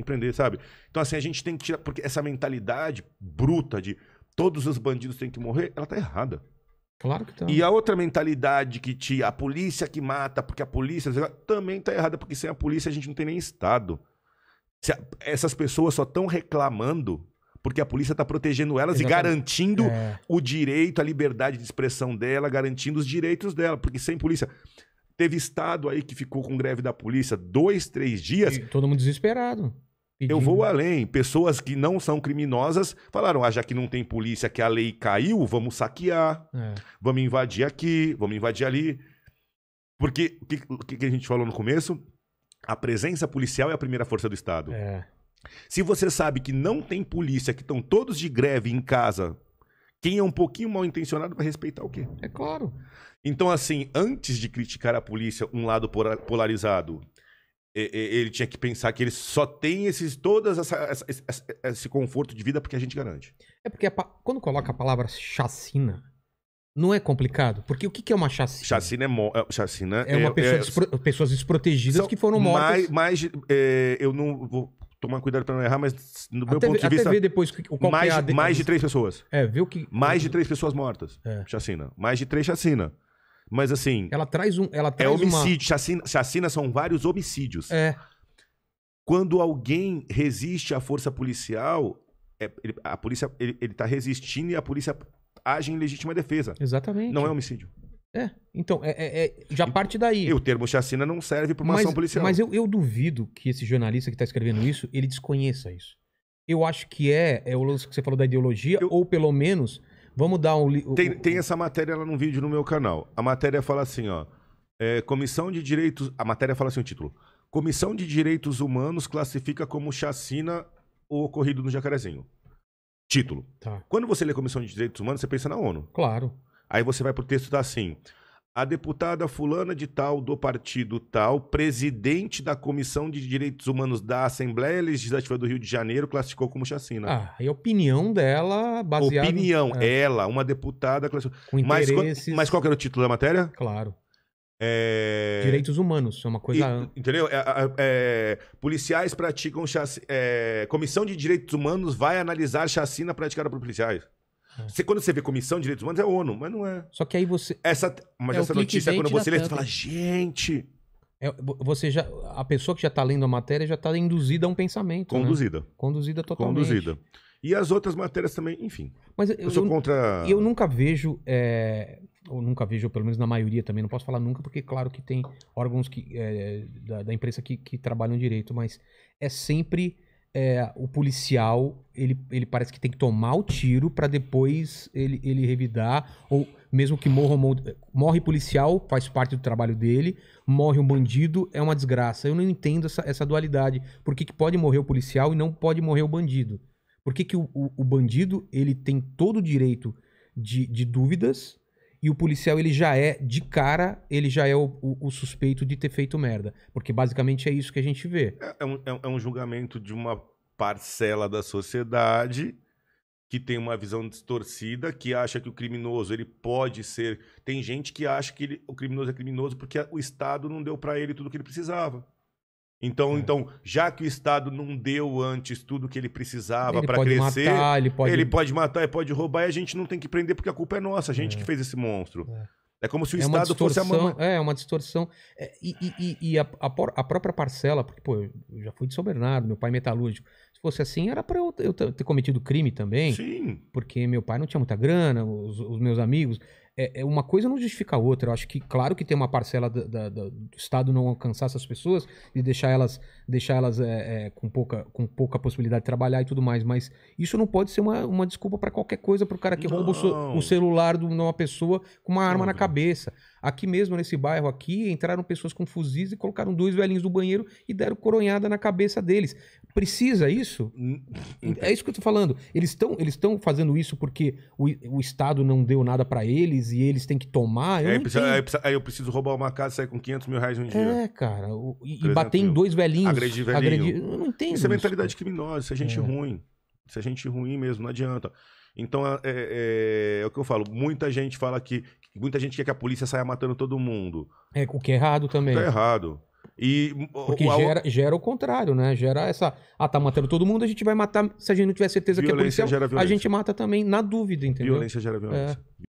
empreender, sabe? Então, assim, a gente tem que tirar. Porque essa mentalidade bruta de todos os bandidos têm que morrer, ela tá errada. Claro que tá. E a outra mentalidade que te, a polícia que mata, porque a polícia também tá errada, porque sem a polícia a gente não tem nem Estado. Se, essas pessoas só estão reclamando porque a polícia está protegendo elas Exatamente. e garantindo é. o direito, a liberdade de expressão dela, garantindo os direitos dela, porque sem polícia. Teve estado aí que ficou com greve da polícia dois, três dias. E todo mundo desesperado. Pedindo. Eu vou além. Pessoas que não são criminosas falaram: ah, já que não tem polícia, que a lei caiu, vamos saquear, é. vamos invadir aqui, vamos invadir ali. Porque o que, o que a gente falou no começo? A presença policial é a primeira força do Estado. É. Se você sabe que não tem polícia, que estão todos de greve em casa, quem é um pouquinho mal intencionado vai respeitar o quê? É claro. Então, assim, antes de criticar a polícia, um lado polarizado, ele tinha que pensar que ele só tem esses todas essa, essa, esse conforto de vida porque a gente garante. É porque a, quando coloca a palavra chacina, não é complicado? Porque o que, que é uma chacina? Chacina é, mo é, chacina é uma é, pessoa é, despro pessoas desprotegidas que foram mortas. Mas, é, eu não vou tomar cuidado para não errar, mas no meu até ponto de até Ver depois qual é mais, é a de... mais de três pessoas. É, viu que. Mais de três pessoas mortas. Chacina. Mais de três chacina. Mas assim. Ela traz um. Ela é traz é homicídio. Uma... Chacina, chacina são vários homicídios. É. Quando alguém resiste à força policial, é, ele, a polícia ele, ele tá resistindo e a polícia age em legítima defesa. Exatamente. Não é homicídio. É, então, é, é, é já parte daí. E o termo chacina não serve para uma mas, ação policial. Mas eu, eu duvido que esse jornalista que está escrevendo isso, ele desconheça isso. Eu acho que é, é o lance que você falou da ideologia, eu, ou pelo menos Vamos dar um. Tem, tem, essa matéria lá num vídeo no meu canal. A matéria fala assim, ó. É, Comissão de Direitos. A matéria fala assim o título. Comissão de Direitos Humanos classifica como chacina o ocorrido no Jacarezinho. Título. Tá. Quando você lê Comissão de Direitos Humanos, você pensa na ONU. Claro. Aí você vai pro texto e tá assim a deputada fulana de tal do partido tal, presidente da Comissão de Direitos Humanos da Assembleia Legislativa do Rio de Janeiro, classificou como chacina. Ah, e a opinião dela baseada... Opinião, é. ela, uma deputada... Classificou. Com interesses... mas, qual, era o título da matéria? Claro. É... Direitos humanos, é uma coisa... E, entendeu? É, é, é, policiais praticam chacina... É, comissão de Direitos Humanos vai analisar chacina praticada por policiais. É. Você, quando você vê Comissão de Direitos Humanos, é ONU, mas não é. Só que aí você. Essa, mas é essa notícia, é quando você lê, você fala, gente. É, você já, a pessoa que já está lendo a matéria já está induzida a um pensamento. Né? Conduzida. Né? Conduzida totalmente. Conduzida. E as outras matérias também, enfim. Mas eu, eu sou eu, contra. Eu nunca vejo, é, ou nunca vejo, pelo menos na maioria também, não posso falar nunca, porque claro que tem órgãos que, é, da, da imprensa que, que trabalham direito, mas é sempre é, o policial ele, ele parece que tem que tomar o tiro para depois ele, ele revidar ou mesmo que morra morre policial faz parte do trabalho dele morre um bandido é uma desgraça eu não entendo essa, essa dualidade por que, que pode morrer o policial e não pode morrer o bandido por que, que o, o, o bandido ele tem todo o direito de, de dúvidas e o policial, ele já é, de cara, ele já é o, o, o suspeito de ter feito merda. Porque basicamente é isso que a gente vê. É, é, é, um, é um julgamento de uma parcela da sociedade que tem uma visão distorcida, que acha que o criminoso ele pode ser. Tem gente que acha que ele, o criminoso é criminoso porque o Estado não deu para ele tudo o que ele precisava. Então, é. então, já que o Estado não deu antes tudo que ele precisava para crescer, matar, ele, pode... ele pode matar, ele pode roubar e a gente não tem que prender porque a culpa é nossa, a gente é. que fez esse monstro. É. é como se o é Estado fosse a mama... É, é, uma distorção. É, e, e, e a, a, a, própria parcela, porque, pô, eu já fui de São Bernardo, meu pai metalúrgico. Se fosse assim, era para eu, eu, ter cometido crime também. Sim. Porque meu pai não tinha muita grana, os, os meus amigos. É, é, uma coisa não justifica a outra. Eu acho que, claro que tem uma parcela da, da, do Estado não alcançar essas pessoas e deixar elas, deixar elas é, é, com, pouca, com pouca possibilidade de trabalhar e tudo mais, mas isso não pode ser uma, uma desculpa para qualquer coisa para o cara que não. rouba o, o celular de uma pessoa com uma arma não, na cabeça. Aqui mesmo, nesse bairro aqui, entraram pessoas com fuzis e colocaram dois velhinhos do banheiro e deram coronhada na cabeça deles. Precisa isso? É isso que eu tô falando. Eles estão eles fazendo isso porque o, o Estado não deu nada para eles e eles têm que tomar. Eu aí, é, precisa, aí, é, precisa, aí, eu preciso roubar uma casa e sair com 500 mil reais um dia. É, cara. O, e, bater em dois velhinhos. Agredir velhinho. Agredir, eu não entendo. Isso, é mentalidade criminosa, isso é gente é. ruim se a gente ruim mesmo, não adianta. Então, é, é, é, é, o que eu falo. Muita gente fala que. Muita gente quer que a polícia saia matando todo mundo. É, o que é errado também. Tá é errado. E, Porque o, gera, gera o contrário, né? Gera essa. Ah, tá matando todo mundo, a gente vai matar. Se a gente não tiver certeza que é a polícia a gente mata também, na dúvida, entendeu? Violência gera é. violência. É.